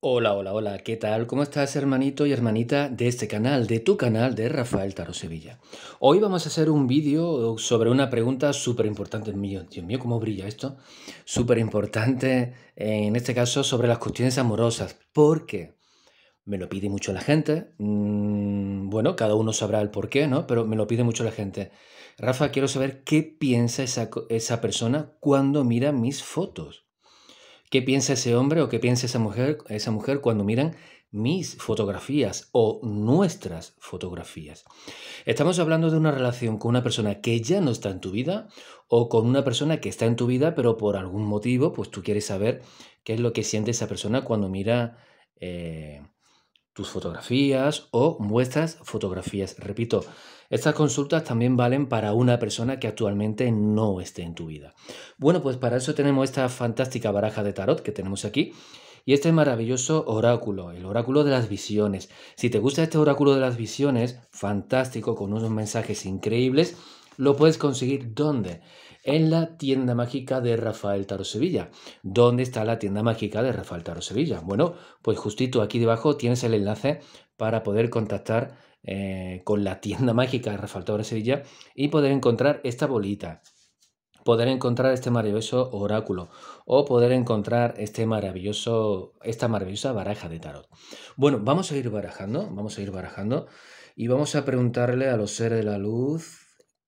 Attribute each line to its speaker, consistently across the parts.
Speaker 1: Hola, hola, hola, ¿qué tal? ¿Cómo estás hermanito y hermanita de este canal, de tu canal de Rafael Taro Sevilla? Hoy vamos a hacer un vídeo sobre una pregunta súper importante, mío, Dios mío, cómo brilla esto, súper importante eh, en este caso sobre las cuestiones amorosas, porque me lo pide mucho la gente, mm, bueno, cada uno sabrá el por qué, ¿no? Pero me lo pide mucho la gente. Rafa, quiero saber qué piensa esa, esa persona cuando mira mis fotos qué piensa ese hombre o qué piensa esa mujer, esa mujer cuando miran mis fotografías o nuestras fotografías. Estamos hablando de una relación con una persona que ya no está en tu vida o con una persona que está en tu vida pero por algún motivo pues tú quieres saber qué es lo que siente esa persona cuando mira eh, tus fotografías o muestras fotografías. Repito, estas consultas también valen para una persona que actualmente no esté en tu vida. Bueno, pues para eso tenemos esta fantástica baraja de tarot que tenemos aquí. Y este maravilloso oráculo, el oráculo de las visiones. Si te gusta este oráculo de las visiones, fantástico, con unos mensajes increíbles, lo puedes conseguir ¿dónde? en la tienda mágica de Rafael Taro Sevilla. ¿Dónde está la tienda mágica de Rafael Taro Sevilla? Bueno, pues justito aquí debajo tienes el enlace para poder contactar eh, con la tienda mágica de Rafael Taro Sevilla y poder encontrar esta bolita poder encontrar este maravilloso oráculo o poder encontrar este maravilloso, esta maravillosa baraja de tarot. Bueno, vamos a ir barajando, vamos a ir barajando y vamos a preguntarle a los seres de la luz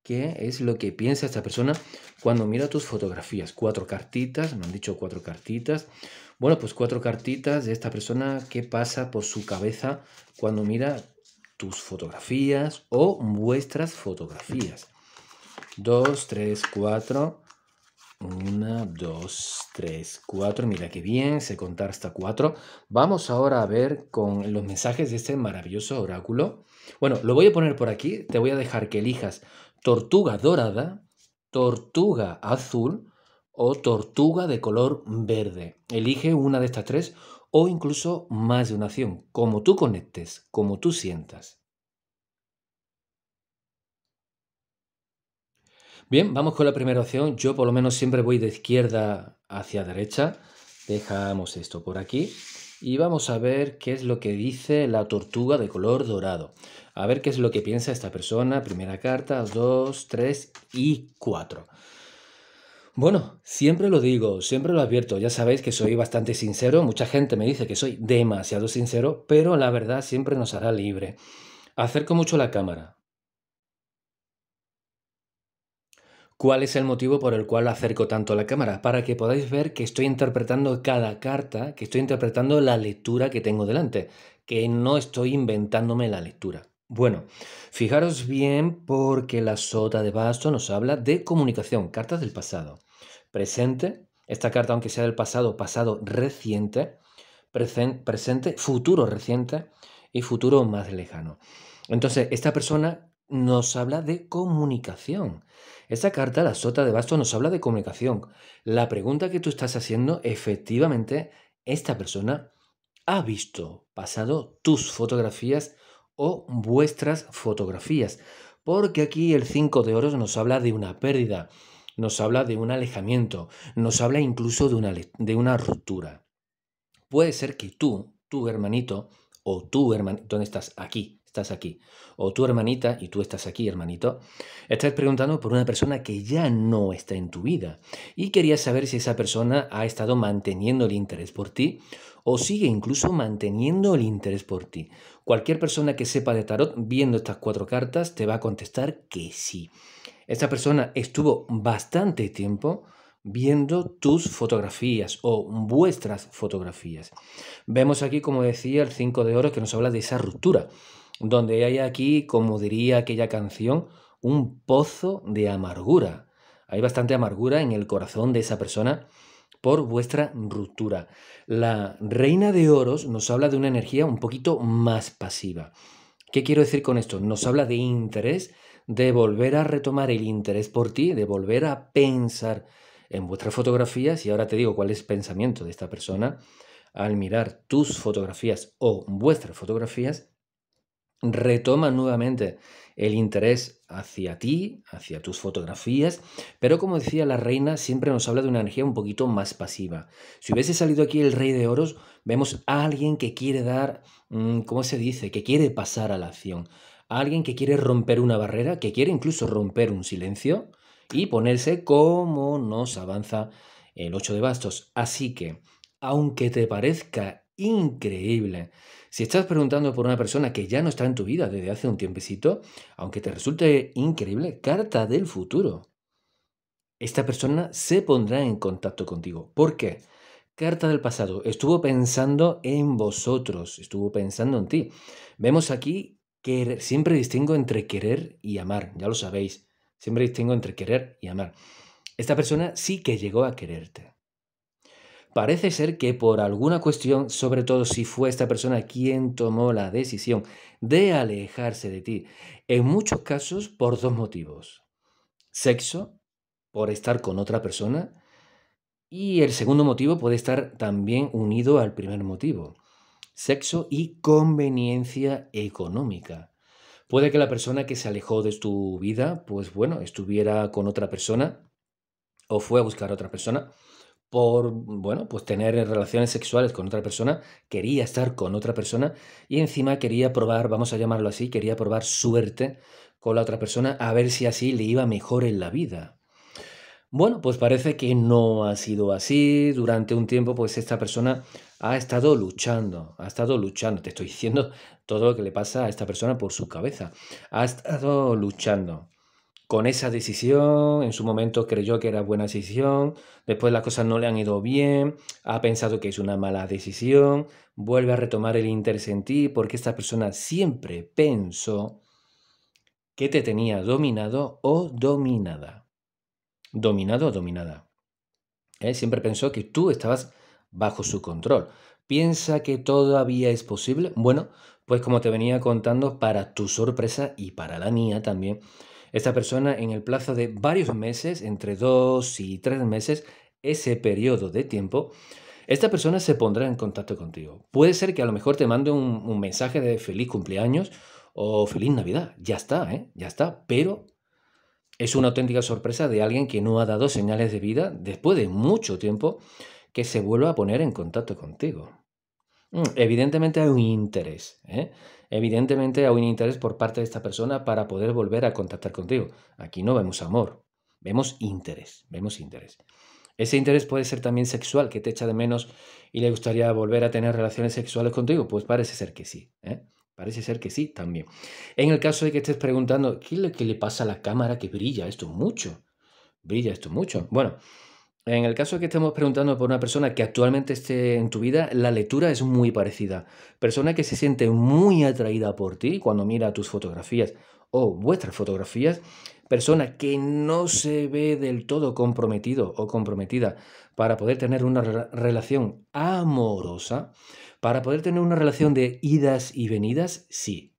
Speaker 1: qué es lo que piensa esta persona cuando mira tus fotografías. Cuatro cartitas, me han dicho cuatro cartitas. Bueno, pues cuatro cartitas de esta persona, qué pasa por su cabeza cuando mira tus fotografías o vuestras fotografías. Dos, tres, cuatro. Una, dos, tres, cuatro. Mira qué bien, sé contar hasta cuatro. Vamos ahora a ver con los mensajes de este maravilloso oráculo. Bueno, lo voy a poner por aquí. Te voy a dejar que elijas tortuga dorada, tortuga azul o tortuga de color verde. Elige una de estas tres o incluso más de una acción, como tú conectes, como tú sientas. Bien, vamos con la primera opción. Yo por lo menos siempre voy de izquierda hacia derecha. Dejamos esto por aquí y vamos a ver qué es lo que dice la tortuga de color dorado. A ver qué es lo que piensa esta persona. Primera carta, dos, tres y cuatro. Bueno, siempre lo digo, siempre lo advierto, ya sabéis que soy bastante sincero, mucha gente me dice que soy demasiado sincero, pero la verdad siempre nos hará libre. Acerco mucho la cámara. ¿Cuál es el motivo por el cual acerco tanto la cámara? Para que podáis ver que estoy interpretando cada carta, que estoy interpretando la lectura que tengo delante, que no estoy inventándome la lectura. Bueno, fijaros bien porque la sota de basto nos habla de comunicación, cartas del pasado. Presente, esta carta aunque sea del pasado, pasado reciente, presente, futuro reciente y futuro más lejano. Entonces, esta persona nos habla de comunicación. Esta carta, la sota de basto, nos habla de comunicación. La pregunta que tú estás haciendo, efectivamente, esta persona ha visto, pasado tus fotografías o vuestras fotografías. Porque aquí el 5 de oros nos habla de una pérdida, nos habla de un alejamiento, nos habla incluso de una, de una ruptura. Puede ser que tú, tu hermanito, o tu hermanito, ¿dónde estás? Aquí, estás aquí. O tu hermanita, y tú estás aquí, hermanito, estás preguntando por una persona que ya no está en tu vida. Y querías saber si esa persona ha estado manteniendo el interés por ti o sigue incluso manteniendo el interés por ti. Cualquier persona que sepa de tarot viendo estas cuatro cartas te va a contestar que sí. Esta persona estuvo bastante tiempo viendo tus fotografías o vuestras fotografías. Vemos aquí, como decía, el 5 de oro que nos habla de esa ruptura, donde hay aquí, como diría aquella canción, un pozo de amargura. Hay bastante amargura en el corazón de esa persona por vuestra ruptura. La reina de oros nos habla de una energía un poquito más pasiva. ¿Qué quiero decir con esto? Nos habla de interés, de volver a retomar el interés por ti, de volver a pensar en vuestras fotografías, y ahora te digo cuál es el pensamiento de esta persona, al mirar tus fotografías o vuestras fotografías, retoma nuevamente el interés hacia ti, hacia tus fotografías, pero como decía la reina, siempre nos habla de una energía un poquito más pasiva. Si hubiese salido aquí el rey de oros, vemos a alguien que quiere dar, mm, ¿cómo se dice?, que quiere pasar a la acción, alguien que quiere romper una barrera, que quiere incluso romper un silencio y ponerse como nos avanza el ocho de bastos. Así que, aunque te parezca increíble. Si estás preguntando por una persona que ya no está en tu vida desde hace un tiempecito, aunque te resulte increíble, carta del futuro. Esta persona se pondrá en contacto contigo. ¿Por qué? Carta del pasado. Estuvo pensando en vosotros, estuvo pensando en ti. Vemos aquí que siempre distingo entre querer y amar, ya lo sabéis. Siempre distingo entre querer y amar. Esta persona sí que llegó a quererte. Parece ser que por alguna cuestión, sobre todo si fue esta persona quien tomó la decisión de alejarse de ti, en muchos casos por dos motivos. Sexo, por estar con otra persona, y el segundo motivo puede estar también unido al primer motivo. Sexo y conveniencia económica. Puede que la persona que se alejó de tu vida, pues bueno, estuviera con otra persona o fue a buscar a otra persona por, bueno, pues tener relaciones sexuales con otra persona, quería estar con otra persona y encima quería probar, vamos a llamarlo así, quería probar suerte con la otra persona a ver si así le iba mejor en la vida. Bueno, pues parece que no ha sido así. Durante un tiempo, pues esta persona ha estado luchando, ha estado luchando. Te estoy diciendo todo lo que le pasa a esta persona por su cabeza. Ha estado luchando con esa decisión, en su momento creyó que era buena decisión, después las cosas no le han ido bien, ha pensado que es una mala decisión, vuelve a retomar el interés porque esta persona siempre pensó que te tenía dominado o dominada. Dominado o dominada. Siempre pensó que tú estabas bajo su control. ¿Piensa que todavía es posible? Bueno, pues como te venía contando, para tu sorpresa y para la mía también, esta persona en el plazo de varios meses, entre dos y tres meses, ese periodo de tiempo, esta persona se pondrá en contacto contigo. Puede ser que a lo mejor te mande un, mensaje de feliz cumpleaños o feliz Navidad. Ya está, ¿eh? Ya está. Pero es una auténtica sorpresa de alguien que no ha dado señales de vida después de mucho tiempo que se vuelva a poner en contacto contigo. Mm, evidentemente hay un interés. ¿eh? evidentemente hay un interés por parte de esta persona para poder volver a contactar contigo. Aquí no vemos amor, vemos interés, vemos interés. Ese interés puede ser también sexual, que te echa de menos y le gustaría volver a tener relaciones sexuales contigo. Pues parece ser que sí. ¿eh? Parece ser que sí también. En el caso de que estés preguntando, ¿qué le pasa a la cámara que brilla esto mucho? Brilla esto mucho. Bueno, en el caso que estemos preguntando por una persona que actualmente esté en tu vida, la lectura es muy parecida. Persona que se siente muy atraída por ti cuando mira tus fotografías o vuestras fotografías. Persona que no se ve del todo comprometido o comprometida para poder tener una relación amorosa, para poder tener una relación de idas y venidas, sí.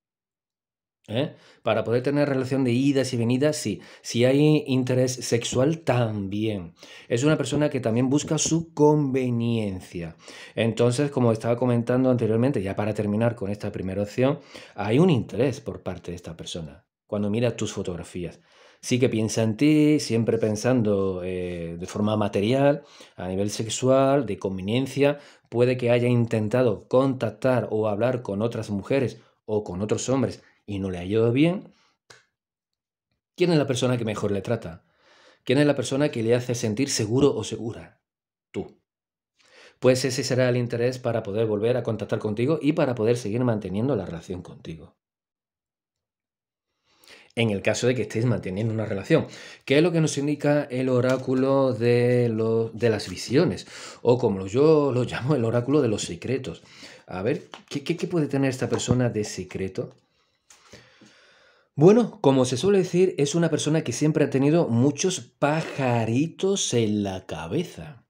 Speaker 1: ¿eh? Para poder tener relación de idas y venidas, sí. Si hay interés sexual, también. Es una persona que también busca su conveniencia. Entonces, como estaba comentando anteriormente, ya para terminar con esta primera opción, hay un interés por parte de esta persona. Cuando mira tus fotografías, sí que piensa en ti, siempre pensando eh, de forma material, a nivel sexual, de conveniencia. Puede que haya intentado contactar o hablar con otras mujeres o con otros hombres y no le ido bien, ¿quién es la persona que mejor le trata? ¿Quién es la persona que le hace sentir seguro o segura? Tú. Pues ese será el interés para poder volver a contactar contigo y para poder seguir manteniendo la relación contigo. En el caso de que estéis manteniendo una relación, ¿qué es lo que nos indica el oráculo de, las visiones, o como yo lo llamo, el oráculo de los secretos. A ver, qué, qué puede tener esta persona de secreto? Bueno, como se suele decir, es una persona que siempre ha tenido muchos pajaritos en la cabeza.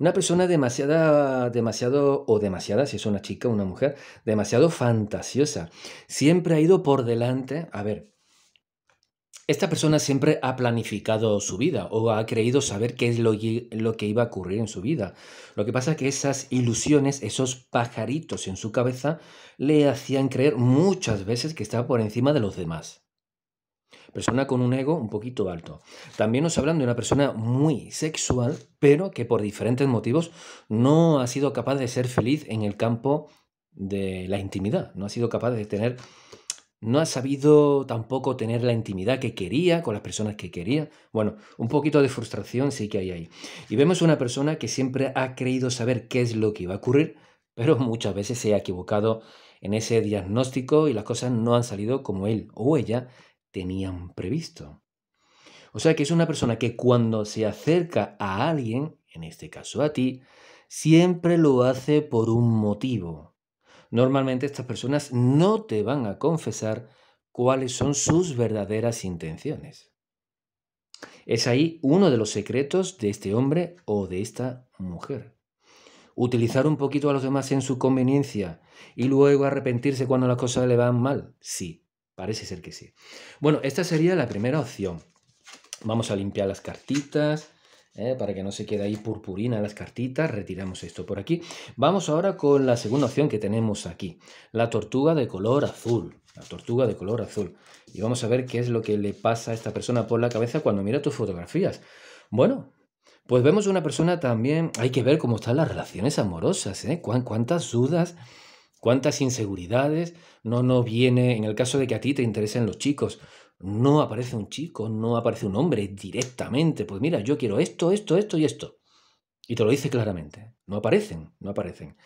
Speaker 1: Una persona demasiada, demasiado, o demasiada, si es una chica, una mujer, demasiado fantasiosa. Siempre ha ido por delante. A ver, esta persona siempre ha planificado su vida o ha creído saber qué es lo, que iba a ocurrir en su vida. Lo que pasa es que esas ilusiones, esos pajaritos en su cabeza, le hacían creer muchas veces que estaba por encima de los demás. Persona con un ego un poquito alto. También nos hablan de una persona muy sexual, pero que por diferentes motivos no ha sido capaz de ser feliz en el campo de la intimidad, no ha sido capaz de tener no ha sabido tampoco tener la intimidad que quería con las personas que quería. Bueno, un poquito de frustración sí que hay ahí. Y vemos una persona que siempre ha creído saber qué es lo que iba a ocurrir, pero muchas veces se ha equivocado en ese diagnóstico y las cosas no han salido como él o ella tenían previsto. O sea que es una persona que cuando se acerca a alguien, en este caso a ti, siempre lo hace por un motivo normalmente estas personas no te van a confesar cuáles son sus verdaderas intenciones. Es ahí uno de los secretos de este hombre o de esta mujer. Utilizar un poquito a los demás en su conveniencia y luego arrepentirse cuando las cosas le van mal. Sí, parece ser que sí. Bueno, esta sería la primera opción. Vamos a limpiar las cartitas ¿eh? para que no se quede ahí purpurina las cartitas, retiramos esto por aquí. Vamos ahora con la segunda opción que tenemos aquí, la tortuga de color azul. La tortuga de color azul. Y vamos a ver qué es lo que le pasa a esta persona por la cabeza cuando mira tus fotografías. Bueno, pues vemos una persona también, hay que ver cómo están las relaciones amorosas, ¿eh? ¿Cuántas dudas cuántas inseguridades no nos viene en el caso de que a ti te interesen los chicos. No aparece un chico, no aparece un hombre directamente. Pues mira, yo quiero esto, esto, esto y esto. Y te lo dice claramente. No aparecen, no aparecen.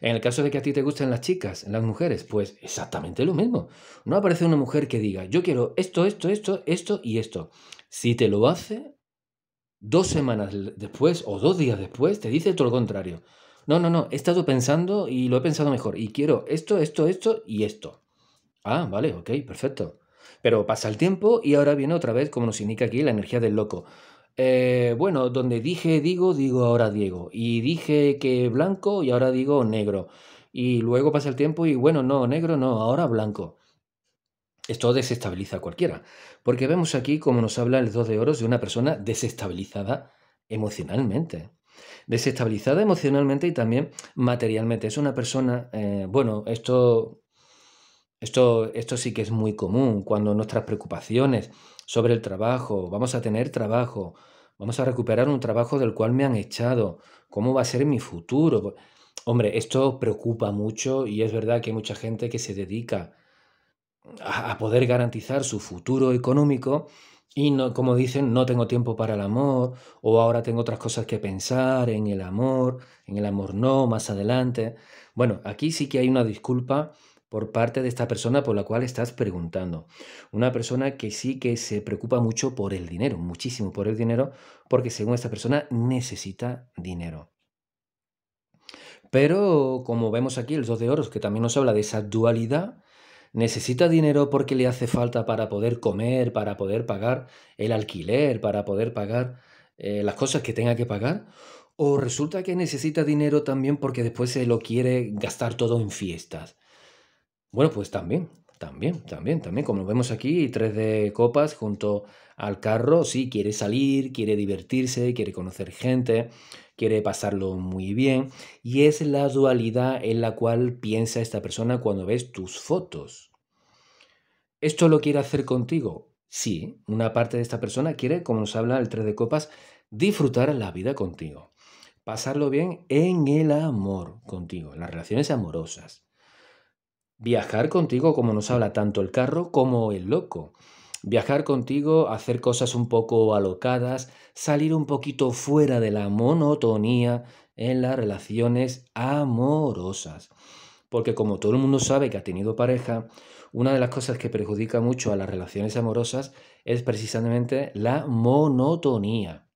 Speaker 1: En el caso de que a ti te gusten las chicas, las mujeres, pues exactamente lo mismo. No aparece una mujer que diga, yo quiero esto, esto, esto, esto y esto. Si te lo hace, dos semanas después o dos días después, te dice todo lo contrario. No, no, no, he estado pensando y lo he pensado mejor. Y quiero esto, esto, esto y esto. Ah, vale, ok, perfecto. Pero pasa el tiempo y ahora viene otra vez, como nos indica aquí, la energía del loco. Eh, bueno, donde dije digo, digo ahora Diego. Y dije que blanco y ahora digo negro. Y luego pasa el tiempo y bueno, no, negro no, ahora blanco. Esto desestabiliza a cualquiera, porque vemos aquí como nos habla el 2 de oros de una persona desestabilizada emocionalmente desestabilizada emocionalmente y también materialmente. Es una persona, eh, bueno, esto, esto, esto sí que es muy común, cuando nuestras preocupaciones sobre el trabajo, vamos a tener trabajo, vamos a recuperar un trabajo del cual me han echado, cómo va a ser mi futuro. Hombre, esto preocupa mucho y es verdad que hay mucha gente que se dedica a poder garantizar su futuro económico y como dicen, no tengo tiempo para el amor, o ahora tengo otras cosas que pensar en el amor, en el amor no, más adelante. Bueno, aquí sí que hay una disculpa por parte de esta persona por la cual estás preguntando. Una persona que sí que se preocupa mucho por el dinero, muchísimo por el dinero, porque según esta persona necesita dinero. Pero como vemos aquí, el 2 de oros, que también nos habla de esa dualidad, necesita dinero porque le hace falta para poder comer, para poder pagar el alquiler, para poder pagar eh, las cosas que tenga que pagar, o resulta que necesita dinero también porque después se lo quiere gastar todo en fiestas. Bueno, pues también, también, también, también, como vemos aquí, tres de copas junto al carro, sí, quiere salir, quiere divertirse, quiere conocer gente, quiere pasarlo muy bien y es la dualidad en la cual piensa esta persona cuando ves tus fotos. ¿Esto lo quiere hacer contigo? Sí, una parte de esta persona quiere, como nos habla el 3 de copas, disfrutar la vida contigo, pasarlo bien en el amor contigo, en las relaciones amorosas. Viajar contigo, como nos habla tanto el carro como el loco. Viajar contigo, hacer cosas un poco alocadas, salir un poquito fuera de la monotonía en las relaciones amorosas. Porque como todo el mundo sabe que ha tenido pareja, una de las cosas que perjudica mucho a las relaciones amorosas es precisamente la monotonía.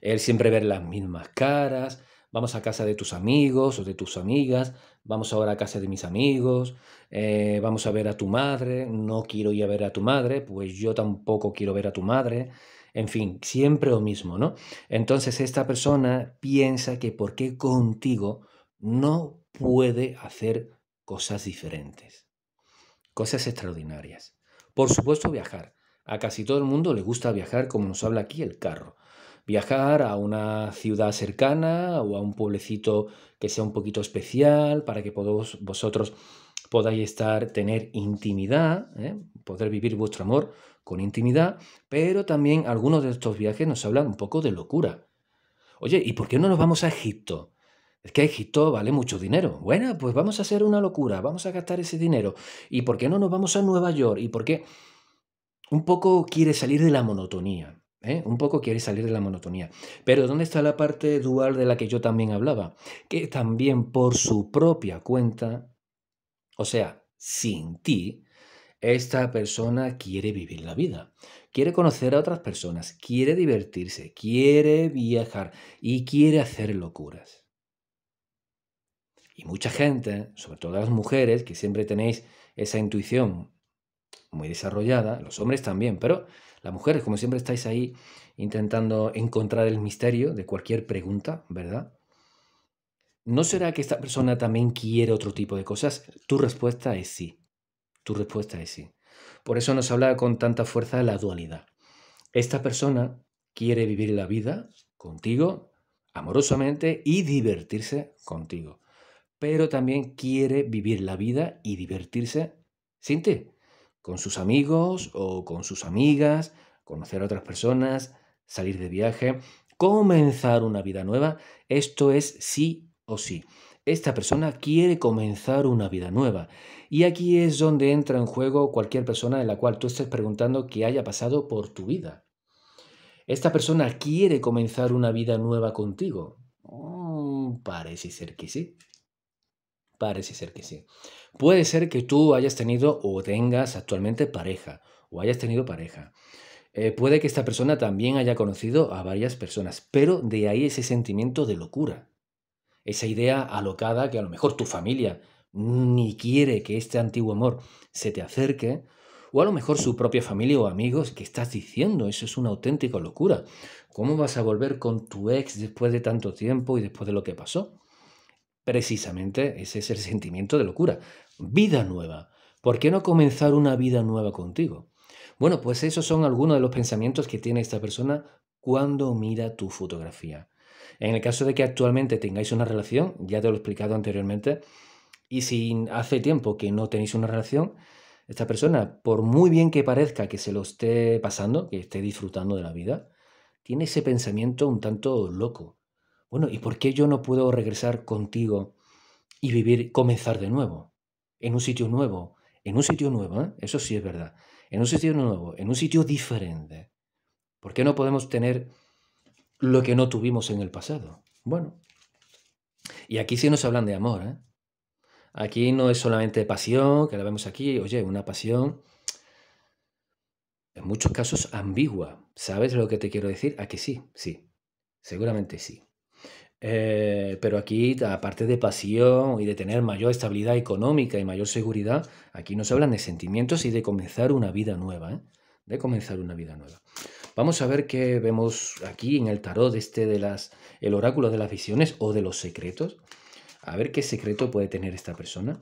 Speaker 1: El siempre ver las mismas caras, vamos a casa de tus amigos o de tus amigas, vamos ahora a casa de mis amigos, eh, vamos a ver a tu madre, no quiero ir a ver a tu madre, pues yo tampoco quiero ver a tu madre, en fin, siempre lo mismo, ¿no? Entonces esta persona piensa que ¿por qué contigo no puede hacer cosas diferentes, cosas extraordinarias. Por supuesto viajar. A casi todo el mundo le gusta viajar, como nos habla aquí el carro viajar a una ciudad cercana o a un pueblecito que sea un poquito especial para que podáis vosotros podáis estar, tener intimidad, ¿eh? poder vivir vuestro amor con intimidad, pero también algunos de estos viajes nos hablan un poco de locura. Oye, ¿y por qué no nos vamos a Egipto? Es que Egipto vale mucho dinero. Bueno, pues vamos a hacer una locura, vamos a gastar ese dinero. ¿Y por qué no nos vamos a Nueva York? ¿Y por qué? Un poco quiere salir de la monotonía. ¿eh? Un poco quiere salir de la monotonía. Pero ¿dónde está la parte dual de la que yo también hablaba? Que también por su propia cuenta, o sea, sin ti, esta persona quiere vivir la vida, quiere conocer a otras personas, quiere divertirse, quiere viajar y quiere hacer locuras. Y mucha gente, sobre todo las mujeres, que siempre tenéis esa intuición muy desarrollada, los hombres también, pero las mujeres, como siempre, estáis ahí intentando encontrar el misterio de cualquier pregunta, ¿verdad? ¿No será que esta persona también quiere otro tipo de cosas? Tu respuesta es sí. Tu respuesta es sí. Por eso nos habla con tanta fuerza de la dualidad. Esta persona quiere vivir la vida contigo, amorosamente y divertirse contigo. Pero también quiere vivir la vida y divertirse sin ti con sus amigos o con sus amigas, conocer a otras personas, salir de viaje, comenzar una vida nueva. Esto es sí o sí. Esta persona quiere comenzar una vida nueva. Y aquí es donde entra en juego cualquier persona de la cual tú estés preguntando qué haya pasado por tu vida. Esta persona quiere comenzar una vida nueva contigo. Mm, parece ser que sí. Parece ser que sí. Puede ser que tú hayas tenido o tengas actualmente pareja, o hayas tenido pareja. Eh, puede que esta persona también haya conocido a varias personas, pero de ahí ese sentimiento de locura, esa idea alocada que a lo mejor tu familia ni quiere que este antiguo amor se te acerque, o a lo mejor su propia familia o amigos que estás diciendo, eso es una auténtica locura. ¿Cómo vas a volver con tu ex después de tanto tiempo y después de lo que pasó? Precisamente ese es el sentimiento de locura. Vida nueva. ¿Por qué no comenzar una vida nueva contigo? Bueno, pues esos son algunos de los pensamientos que tiene esta persona cuando mira tu fotografía. En el caso de que actualmente tengáis una relación, ya te lo he explicado anteriormente, y si hace tiempo que no tenéis una relación, esta persona, por muy bien que parezca que se lo esté pasando, que esté disfrutando de la vida, tiene ese pensamiento un tanto loco bueno, ¿y por qué yo no puedo regresar contigo y vivir, comenzar de nuevo? En un sitio nuevo, en un sitio nuevo, ¿eh? eso sí es verdad, en un sitio nuevo, en un sitio diferente. ¿Por qué no podemos tener lo que no tuvimos en el pasado? Bueno, y aquí sí nos hablan de amor, ¿eh? Aquí no es solamente pasión, que la vemos aquí, oye, una pasión en muchos casos ambigua. ¿Sabes lo que te quiero decir? Aquí sí? Sí, seguramente sí. Eh, pero aquí, aparte de pasión y de tener mayor estabilidad económica y mayor seguridad, aquí nos hablan de sentimientos y de comenzar una vida nueva, ¿eh? de comenzar una vida nueva. Vamos a ver qué vemos aquí en el tarot este de las, el oráculo de las visiones o de los secretos. A ver qué secreto puede tener esta persona.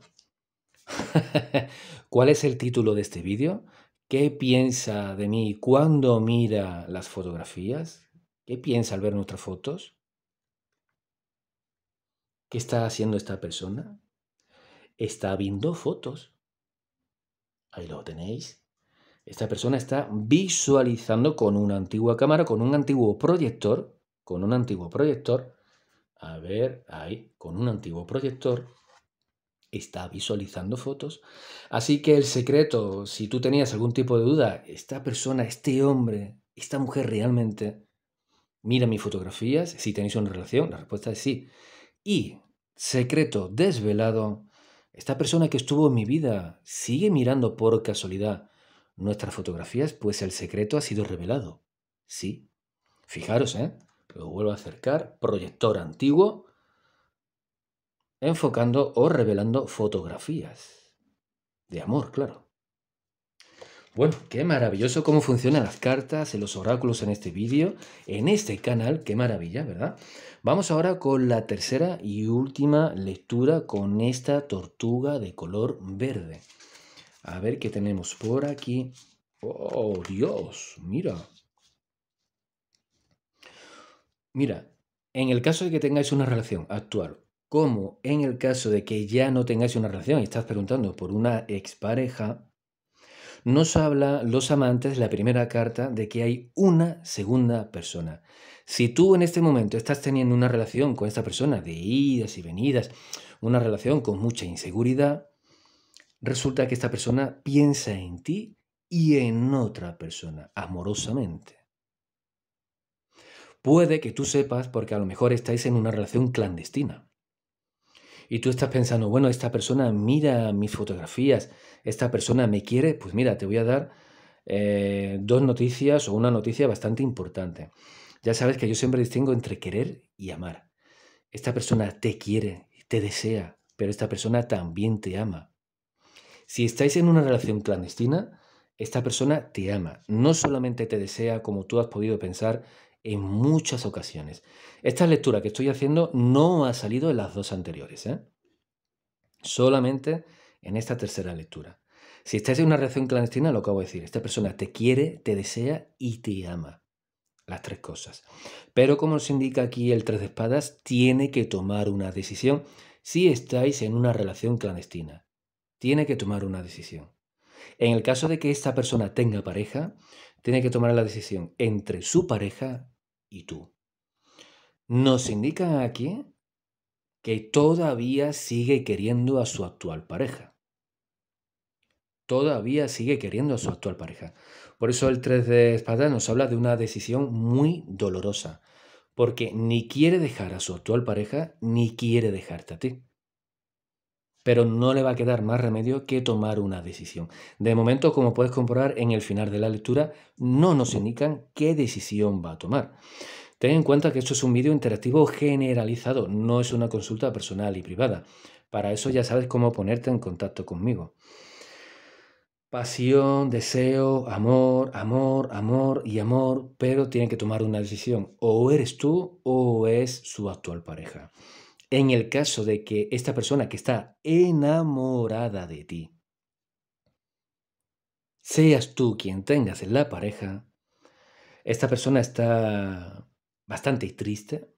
Speaker 1: ¿Cuál es el título de este vídeo? ¿Qué piensa de mí cuando mira las fotografías? ¿Qué piensa al ver nuestras fotos? ¿Qué está haciendo esta persona? Está viendo fotos. Ahí lo tenéis. Esta persona está visualizando con una antigua cámara, con un antiguo proyector, con un antiguo proyector. A ver, ahí, con un antiguo proyector. Está visualizando fotos. Así que el secreto, si tú tenías algún tipo de duda, esta persona, este hombre, esta mujer realmente mira mis fotografías, si tenéis una relación, la respuesta es sí. Y, secreto desvelado, esta persona que estuvo en mi vida sigue mirando por casualidad nuestras fotografías, pues el secreto ha sido revelado. Sí. Fijaros, ¿eh? Lo vuelvo a acercar. Proyector antiguo. Enfocando o revelando fotografías. De amor, claro. Bueno, qué maravilloso cómo funcionan las cartas, eh, los oráculos en este vídeo, en este canal, qué maravilla, ¿verdad? Vamos ahora con la tercera y última lectura con esta tortuga de color verde. A ver qué tenemos por aquí. ¡Oh, Dios! Mira. Mira, en el caso de que tengáis una relación actual como en el caso de que ya no tengáis una relación y estás preguntando por una expareja, nos habla los amantes, la primera carta, de que hay una segunda persona. Si tú en este momento estás teniendo una relación con esta persona de idas y venidas, una relación con mucha inseguridad, resulta que esta persona piensa en ti y en otra persona, amorosamente. Puede que tú sepas porque a lo mejor estáis en una relación clandestina y tú estás pensando, bueno, esta persona mira mis fotografías, esta persona me quiere, pues mira, te voy a dar eh, dos noticias o una noticia bastante importante. Ya sabes que yo siempre distingo entre querer y amar. Esta persona te quiere, te desea, pero esta persona también te ama. Si estáis en una relación clandestina, esta persona te ama, no solamente te desea como tú has podido pensar en muchas ocasiones. Esta lectura que estoy haciendo no ha salido en las dos anteriores, ¿eh? solamente en esta tercera lectura. Si estáis en una relación clandestina, lo acabo de decir, esta persona te quiere, te desea y te ama. Las tres cosas. Pero como se indica aquí el tres de espadas, tiene que tomar una decisión si estáis en una relación clandestina. Tiene que tomar una decisión. En el caso de que esta persona tenga pareja, tiene que tomar la decisión entre su pareja y tú. Nos indican aquí que todavía sigue queriendo a su actual pareja. Todavía sigue queriendo a su actual pareja. Por eso el 3 de espada nos habla de una decisión muy dolorosa, porque ni quiere dejar a su actual pareja ni quiere dejarte a ti pero no le va a quedar más remedio que tomar una decisión. De momento, como puedes comprobar en el final de la lectura, no nos indican qué decisión va a tomar. Ten en cuenta que esto es un vídeo interactivo generalizado, no es una consulta personal y privada. Para eso ya sabes cómo ponerte en contacto conmigo. Pasión, deseo, amor, amor, amor y amor, pero tienen que tomar una decisión. O eres tú o es su actual pareja en el caso de que esta persona que está enamorada de ti, seas tú quien tengas en la pareja, esta persona está bastante triste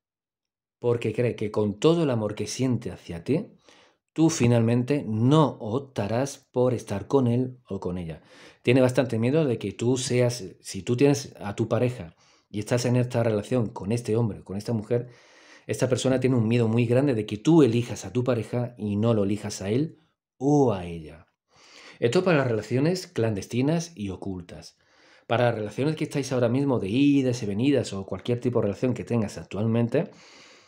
Speaker 1: porque cree que con todo el amor que siente hacia ti, tú finalmente no optarás por estar con él o con ella. Tiene bastante miedo de que tú seas, si tú tienes a tu pareja y estás en esta relación con este hombre, con esta mujer, esta persona tiene un miedo muy grande de que tú elijas a tu pareja y no lo elijas a él o a ella. Esto para las relaciones clandestinas y ocultas. Para las relaciones que estáis ahora mismo de idas y venidas o cualquier tipo de relación que tengas actualmente,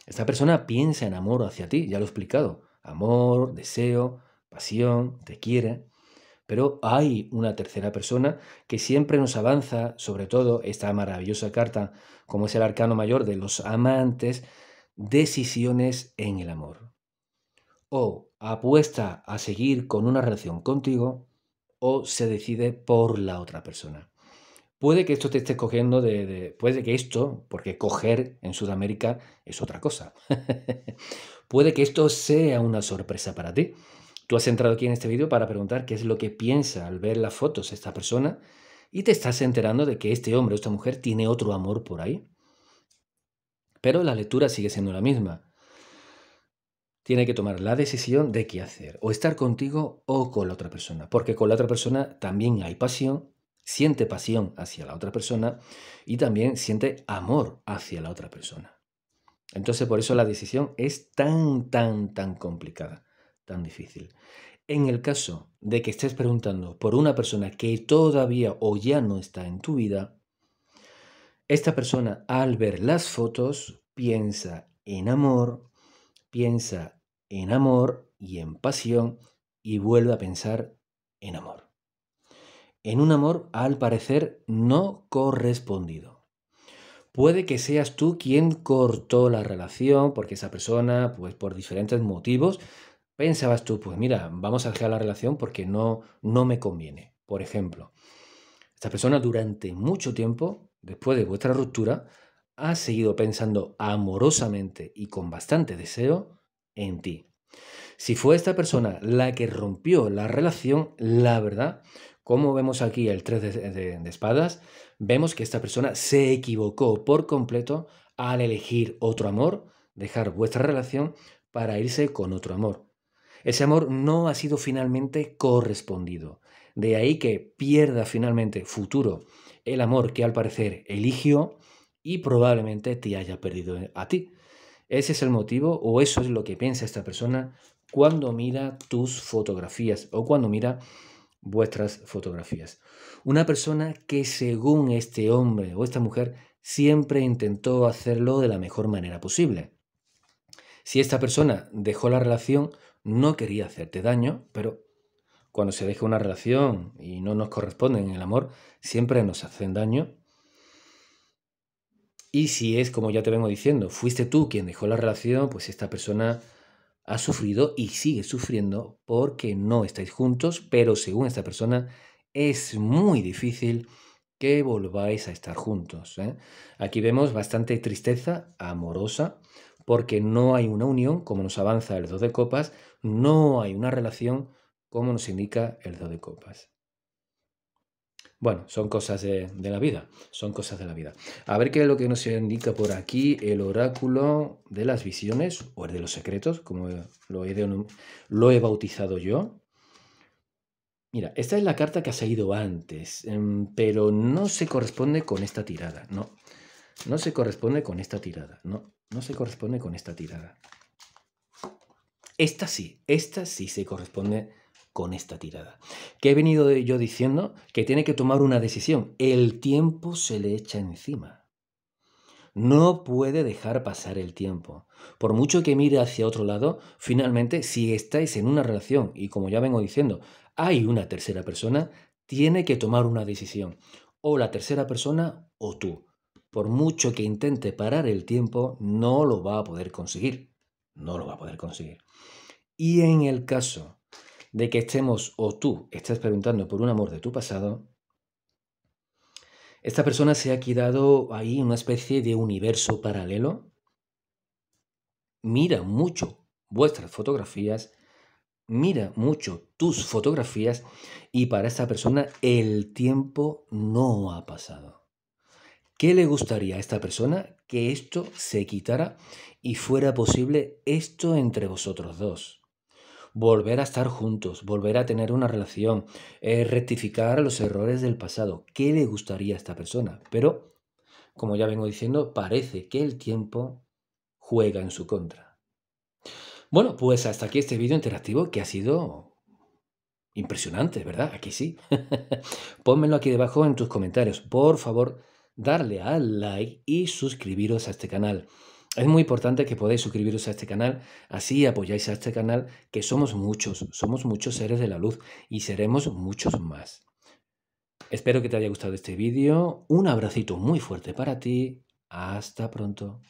Speaker 1: esta persona piensa en amor hacia ti, ya lo he explicado. Amor, deseo, pasión, te quiere. Pero hay una tercera persona que siempre nos avanza, sobre todo esta maravillosa carta, como es el arcano mayor de los amantes, decisiones en el amor. O apuesta a seguir con una relación contigo o se decide por la otra persona. Puede que esto te esté cogiendo de, de Puede que esto, porque coger en Sudamérica es otra cosa. puede que esto sea una sorpresa para ti. Tú has entrado aquí en este vídeo para preguntar qué es lo que piensa al ver las fotos esta persona y te estás enterando de que este hombre o esta mujer tiene otro amor por ahí pero la lectura sigue siendo la misma. Tiene que tomar la decisión de qué hacer, o estar contigo o con la otra persona, porque con la otra persona también hay pasión, siente pasión hacia la otra persona y también siente amor hacia la otra persona. Entonces por eso la decisión es tan, tan, tan complicada, tan difícil. En el caso de que estés preguntando por una persona que todavía o ya no está en tu vida, esta persona al ver las fotos piensa en amor, piensa en amor y en pasión y vuelve a pensar en amor. En un amor al parecer no correspondido. Puede que seas tú quien cortó la relación porque esa persona, pues por diferentes motivos, pensabas tú, pues mira, vamos a dejar la relación porque no, no me conviene. Por ejemplo, esta persona durante mucho tiempo después de vuestra ruptura, ha seguido pensando amorosamente y con bastante deseo en ti. Si fue esta persona la que rompió la relación, la verdad, como vemos aquí el 3 de, espadas, vemos que esta persona se equivocó por completo al elegir otro amor, dejar vuestra relación para irse con otro amor. Ese amor no ha sido finalmente correspondido. De ahí que pierda finalmente futuro el amor que al parecer eligió y probablemente te haya perdido eh, a ti. Ese es el motivo o eso es lo que piensa esta persona cuando mira tus fotografías o cuando mira vuestras fotografías. Una persona que según este hombre o esta mujer siempre intentó hacerlo de la mejor manera posible. Si esta persona dejó la relación, no quería hacerte daño, pero cuando se deja una relación y no nos corresponde en el amor, siempre nos hacen daño. Y si es, como ya te vengo diciendo, fuiste tú quien dejó la relación, pues esta persona ha sufrido y sigue sufriendo porque no estáis juntos, pero según esta persona es muy difícil que volváis a estar juntos. ¿eh? Aquí vemos bastante tristeza amorosa porque no hay una unión, como nos avanza el 2 de copas, no hay una relación como nos indica el do de copas. Bueno, son cosas de, la vida, son cosas de la vida. A ver qué es lo que nos indica por aquí el oráculo de las visiones o el de los secretos, como lo he, lo he bautizado yo. Mira, esta es la carta que ha salido antes, em, pero no se corresponde con esta tirada, no. No se corresponde con esta tirada, no. No se corresponde con esta tirada. Esta sí, esta sí se corresponde con esta tirada. Que he venido yo diciendo que tiene que tomar una decisión. El tiempo se le echa encima. No puede dejar pasar el tiempo. Por mucho que mire hacia otro lado, finalmente, si estáis en una relación, y como ya vengo diciendo, hay una tercera persona, tiene que tomar una decisión. O la tercera persona o tú. Por mucho que intente parar el tiempo, no lo va a poder conseguir. No lo va a poder conseguir. Y en el caso de que estemos o tú estás preguntando por un amor de tu pasado, esta persona se ha quedado ahí en una especie de universo paralelo. Mira mucho vuestras fotografías, mira mucho tus fotografías y para esta persona el tiempo no ha pasado. ¿Qué le gustaría a esta persona que esto se quitara y fuera posible esto entre vosotros dos? volver a estar juntos, volver a tener una relación, eh, rectificar los errores del pasado. ¿Qué le gustaría a esta persona? Pero, como ya vengo diciendo, parece que el tiempo juega en su contra. Bueno, pues hasta aquí este vídeo interactivo que ha sido impresionante, ¿verdad? Aquí sí. Pónmelo aquí debajo en tus comentarios. Por favor, darle al like y suscribiros a este canal es muy importante que podáis suscribiros a este canal, así apoyáis a este canal, que somos muchos, somos muchos seres de la luz y seremos muchos más. Espero que te haya gustado este vídeo, un abracito muy fuerte para ti, hasta pronto.